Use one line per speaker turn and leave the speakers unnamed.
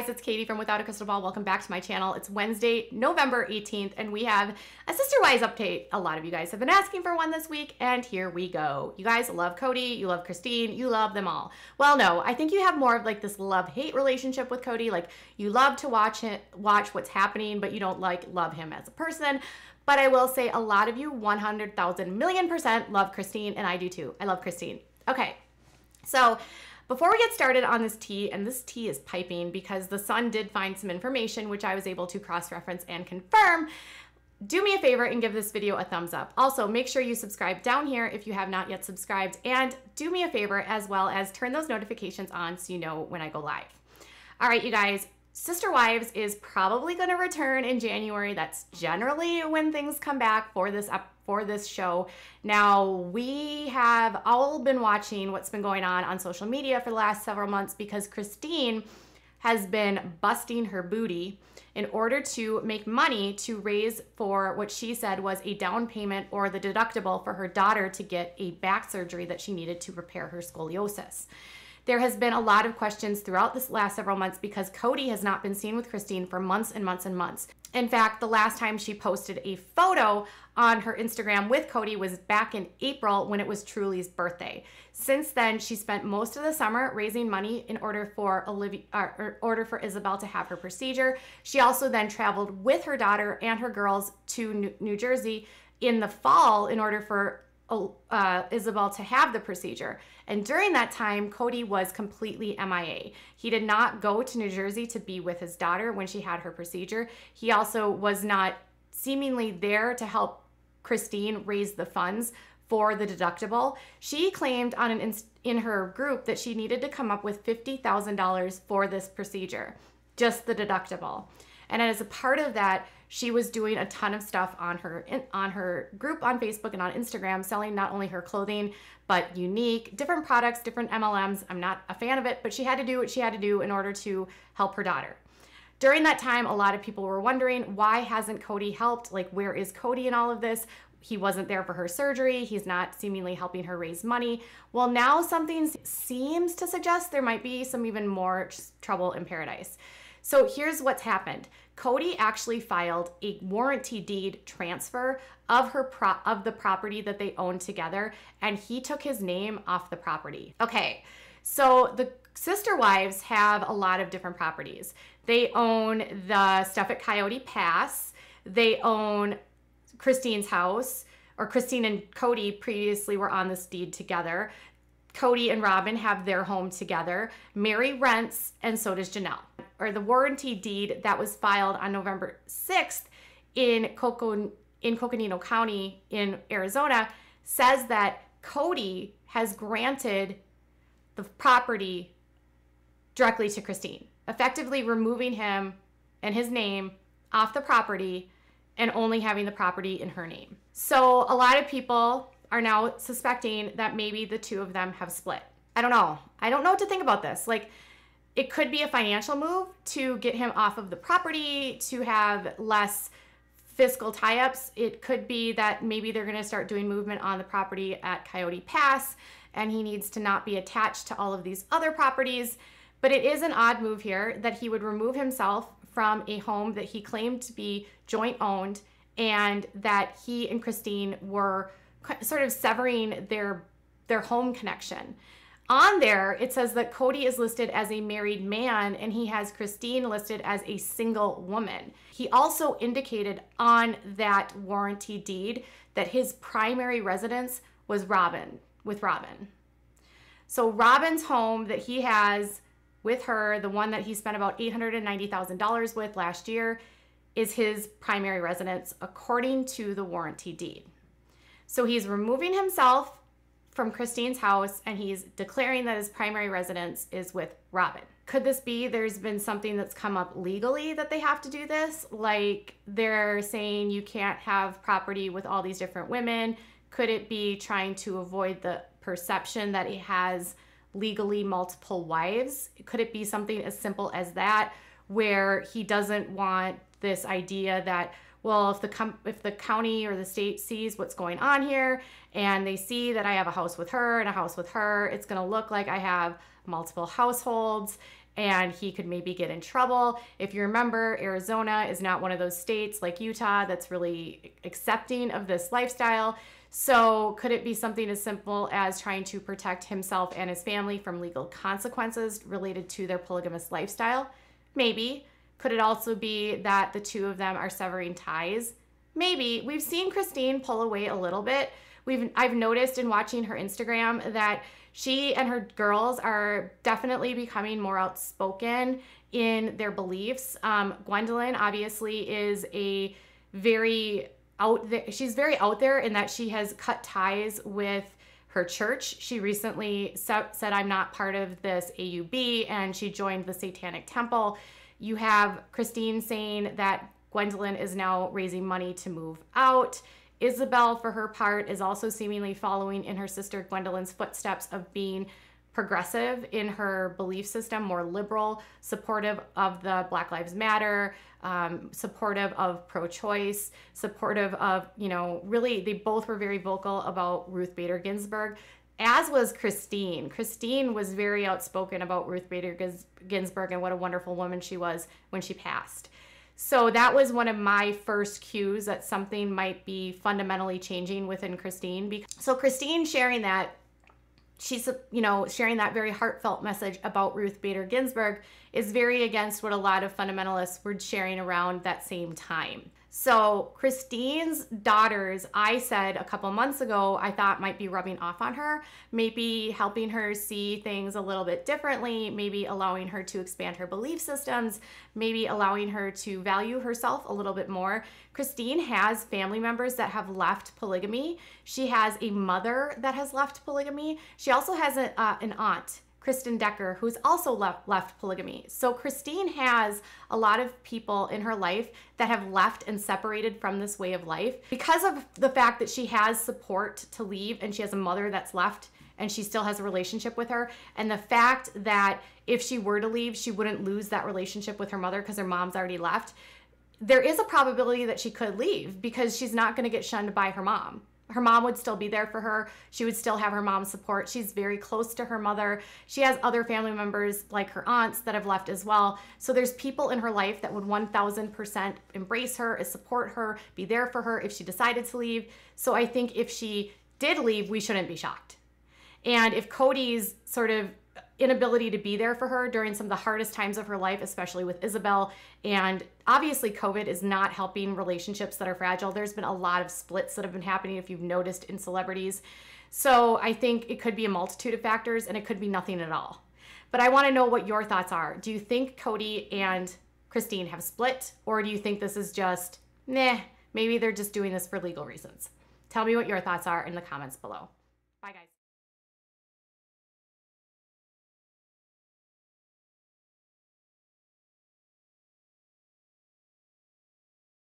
guys, it's Katie from Without a Crystal Ball. Welcome back to my channel. It's Wednesday, November 18th, and we have a Sister Wise update. A lot of you guys have been asking for one this week, and here we go. You guys love Cody, you love Christine, you love them all. Well, no, I think you have more of like this love-hate relationship with Cody. Like you love to watch it, watch what's happening, but you don't like love him as a person. But I will say a lot of you 100,000 million percent love Christine, and I do too. I love Christine. Okay, so before we get started on this tea, and this tea is piping because the sun did find some information which I was able to cross-reference and confirm, do me a favor and give this video a thumbs up. Also, make sure you subscribe down here if you have not yet subscribed, and do me a favor as well as turn those notifications on so you know when I go live. All right, you guys, Sister Wives is probably going to return in January. That's generally when things come back for this up for this show. Now, we have all been watching what's been going on on social media for the last several months because Christine has been busting her booty in order to make money to raise for what she said was a down payment or the deductible for her daughter to get a back surgery that she needed to repair her scoliosis. There has been a lot of questions throughout this last several months because Cody has not been seen with Christine for months and months and months. In fact, the last time she posted a photo on her Instagram with Cody was back in April when it was Truly's birthday. Since then, she spent most of the summer raising money in order for Olivia or order for Isabel to have her procedure. She also then traveled with her daughter and her girls to New Jersey in the fall in order for uh, Isabel to have the procedure. And during that time, Cody was completely MIA. He did not go to New Jersey to be with his daughter when she had her procedure. He also was not seemingly there to help Christine raise the funds for the deductible. She claimed on an in her group that she needed to come up with $50,000 for this procedure, just the deductible. And as a part of that, she was doing a ton of stuff on her on her group on Facebook and on Instagram selling not only her clothing but unique different products, different MLMs. I'm not a fan of it, but she had to do what she had to do in order to help her daughter. During that time, a lot of people were wondering why hasn't Cody helped? Like where is Cody in all of this? He wasn't there for her surgery. He's not seemingly helping her raise money. Well, now something seems to suggest there might be some even more trouble in paradise. So here's what's happened. Cody actually filed a warranty deed transfer of her pro- of the property that they owned together and he took his name off the property. Okay. So the sister wives have a lot of different properties. They own the stuff at Coyote Pass. They own Christine's house or Christine and Cody previously were on this deed together. Cody and Robin have their home together. Mary rents and so does Janelle or the warranty deed that was filed on November 6th in Coco in Coconino County in Arizona says that Cody has granted the property directly to Christine, effectively removing him and his name off the property and only having the property in her name. So a lot of people are now suspecting that maybe the two of them have split. I don't know. I don't know what to think about this. Like it could be a financial move to get him off of the property, to have less fiscal tie ups. It could be that maybe they're going to start doing movement on the property at Coyote Pass and he needs to not be attached to all of these other properties. But it is an odd move here that he would remove himself from a home that he claimed to be joint owned and that he and Christine were sort of severing their their home connection on there, it says that Cody is listed as a married man and he has Christine listed as a single woman. He also indicated on that warranty deed that his primary residence was Robin, with Robin. So, Robin's home that he has with her, the one that he spent about $890,000 with last year, is his primary residence according to the warranty deed. So, he's removing himself from Christine's house and he's declaring that his primary residence is with Robin. Could this be there's been something that's come up legally that they have to do this? Like they're saying you can't have property with all these different women. Could it be trying to avoid the perception that he has legally multiple wives? Could it be something as simple as that where he doesn't want this idea that well, if the com- if the county or the state sees what's going on here and they see that I have a house with her and a house with her, it's going to look like I have multiple households and he could maybe get in trouble. If you remember, Arizona is not one of those states like Utah that's really accepting of this lifestyle. So, could it be something as simple as trying to protect himself and his family from legal consequences related to their polygamous lifestyle? Maybe. Could it also be that the two of them are severing ties? Maybe. We've seen Christine pull away a little bit. We've I've noticed in watching her Instagram that she and her girls are definitely becoming more outspoken in their beliefs. Um, Gwendolyn obviously is a very out there, she's very out there in that she has cut ties with her church. She recently said, I'm not part of this AUB, and she joined the Satanic Temple. You have Christine saying that Gwendolyn is now raising money to move out. Isabel, for her part, is also seemingly following in her sister Gwendolyn's footsteps of being progressive in her belief system, more liberal, supportive of the Black Lives Matter, um, supportive of pro-choice, supportive of you know really they both were very vocal about Ruth Bader Ginsburg as was Christine. Christine was very outspoken about Ruth Bader Ginsburg and what a wonderful woman she was when she passed. So that was one of my first cues that something might be fundamentally changing within Christine. So Christine sharing that she's you know sharing that very heartfelt message about Ruth Bader Ginsburg is very against what a lot of fundamentalists were sharing around that same time. So, Christine's daughters, I said a couple months ago, I thought might be rubbing off on her, maybe helping her see things a little bit differently, maybe allowing her to expand her belief systems, maybe allowing her to value herself a little bit more. Christine has family members that have left polygamy. She has a mother that has left polygamy. She also has a, uh, an aunt Kristen Decker, who's also left, left polygamy. So Christine has a lot of people in her life that have left and separated from this way of life because of the fact that she has support to leave and she has a mother that's left and she still has a relationship with her. And the fact that if she were to leave, she wouldn't lose that relationship with her mother because her mom's already left. There is a probability that she could leave because she's not going to get shunned by her mom her mom would still be there for her. She would still have her mom's support. She's very close to her mother. She has other family members like her aunts that have left as well. So there's people in her life that would 1000% embrace her, support her, be there for her if she decided to leave. So I think if she did leave, we shouldn't be shocked. And if Cody's sort of inability to be there for her during some of the hardest times of her life, especially with Isabel. And obviously, COVID is not helping relationships that are fragile. There's been a lot of splits that have been happening, if you've noticed, in celebrities. So I think it could be a multitude of factors and it could be nothing at all. But I want to know what your thoughts are. Do you think Cody and Christine have split, or do you think this is just, meh? maybe they're just doing this for legal reasons? Tell me what your thoughts are in the comments below.